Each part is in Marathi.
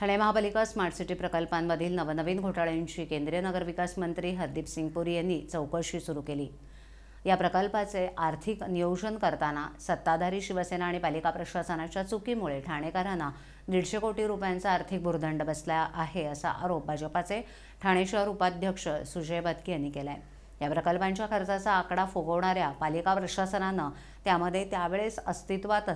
ठाणे महापालिका स्मार्ट सिटी प्रकल्पांमधील नवनवीन घोटाळ्यांची केंद्रीय नगरविकास मंत्री हरदीप सिंग पुरी यांनी चौकशी सुरू केली या प्रकल्पाचे आर्थिक नियोजन करताना सत्ताधारी शिवसेना आणि पालिका प्रशासनाच्या चुकीमुळे ठाणेकरांना दीडशे कोटी रुपयांचा आर्थिक भूर्दंड बसला आहे असा आरोप भाजपाचे ठाणे शहर उपाध्यक्ष सुजय बदकी यांनी केलाय या प्रकल्पांच्या खर्चाचा आकडा फुगवणाऱ्या पालिका प्रशासनानं त्यामध्ये त्यावेळेस अस्तित्वात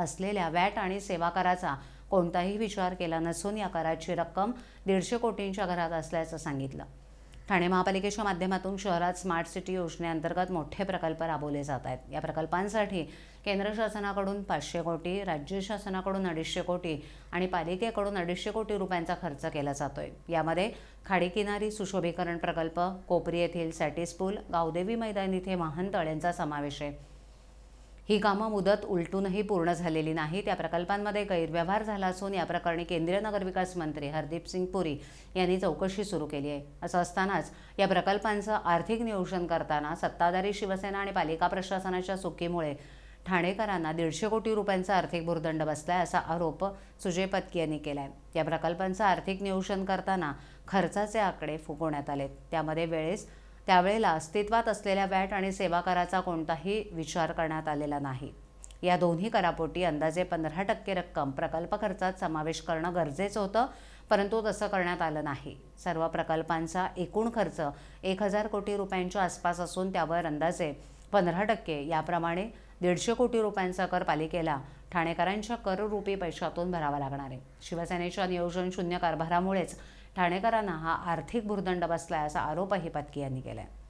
असलेल्या वॅट आणि सेवा कराचा कोणताही विचार केला नसून या कराची रक्कम दीडशे कोटींच्या घरात असल्याचं सांगितलं ठाणे महापालिकेच्या माध्यमातून शहरात स्मार्ट सिटी योजनेअंतर्गत मोठे प्रकल्प राबवले जात आहेत या प्रकल्पांसाठी केंद्र शासनाकडून पाचशे कोटी राज्य शासनाकडून अडीचशे कोटी आणि पालिकेकडून अडीचशे कोटी रुपयांचा खर्च केला जातोय यामध्ये खाडीकिनारी सुशोभीकरण प्रकल्प कोपरी येथील सॅटिस पूल गावदेवी मैदान इथे वाहन यांचा समावेश आहे ही कामं मुदत उलटूनही पूर्ण झालेली नाही त्या प्रकल्पांमध्ये गैरव्यवहार झाला असून या प्रकरणी केंद्रीय नगरविकास मंत्री हरदीप सिंग पुरी यांनी चौकशी सुरू केली आहे असं असतानाच या प्रकल्पांचं आर्थिक नियोजन करताना सत्ताधारी शिवसेना आणि पालिका प्रशासनाच्या चुकीमुळे ठाणेकरांना दीडशे कोटी रुपयांचा आर्थिक भूर्दंड बसलाय असा आरोप सुजय पत्की यांनी केला आहे या प्रकल्पांचं आर्थिक नियोजन करताना खर्चाचे आकडे फुगवण्यात आले त्यामध्ये वेळेस त्यावेळेला अस्तित्वात असलेल्या बॅट आणि सेवा कराचा कोणताही विचार करण्यात आलेला नाही या दोन्ही करापोटी अंदाजे पंधरा टक्के रक्कम प्रकल्प खर्चात समावेश करणं गरजेचं होतं परंतु तसं करण्यात आलं नाही सर्व प्रकल्पांचा एकूण खर्च एक हजार कोटी रुपयांच्या आसपास असून त्यावर अंदाजे पंधरा टक्के याप्रमाणे दीडशे कोटी रुपयांचा कर पालिकेला ठाणेकरांच्या कररूपी पैशातून भरावा लागणार आहे शिवसेनेच्या नियोजन शून्य कारभारामुळेच ठाणेकरांना हा आर्थिक भुर्दंड बसलाय असा आरोपही पातकी यांनी केला आहे